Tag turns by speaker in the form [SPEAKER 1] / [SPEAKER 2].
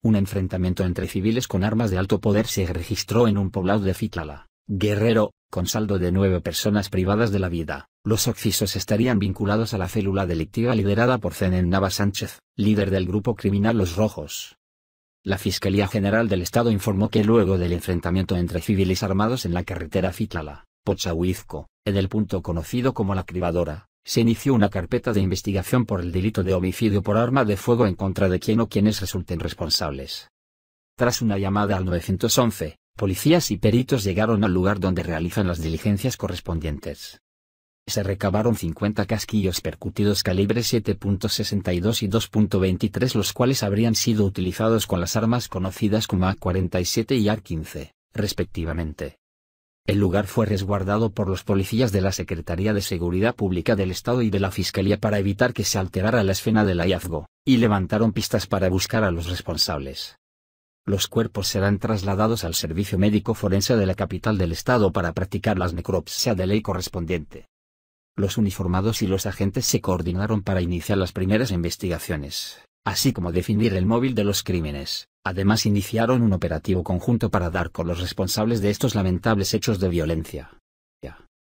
[SPEAKER 1] Un enfrentamiento entre civiles con armas de alto poder se registró en un poblado de Fitlala, Guerrero, con saldo de nueve personas privadas de la vida. Los occisos estarían vinculados a la célula delictiva liderada por Zenén Nava Sánchez, líder del grupo criminal Los Rojos. La Fiscalía General del Estado informó que luego del enfrentamiento entre civiles armados en la carretera Fitlala, Pochahuizco, en el punto conocido como La Cribadora, se inició una carpeta de investigación por el delito de homicidio por arma de fuego en contra de quien o quienes resulten responsables. Tras una llamada al 911, policías y peritos llegaron al lugar donde realizan las diligencias correspondientes. Se recabaron 50 casquillos percutidos calibre 7.62 y 2.23 los cuales habrían sido utilizados con las armas conocidas como A-47 y A-15, respectivamente. El lugar fue resguardado por los policías de la Secretaría de Seguridad Pública del Estado y de la Fiscalía para evitar que se alterara la escena del hallazgo, y levantaron pistas para buscar a los responsables. Los cuerpos serán trasladados al Servicio Médico Forense de la capital del Estado para practicar las necropsia de ley correspondiente. Los uniformados y los agentes se coordinaron para iniciar las primeras investigaciones, así como definir el móvil de los crímenes. Además iniciaron un operativo conjunto para dar con los responsables de estos lamentables hechos de violencia.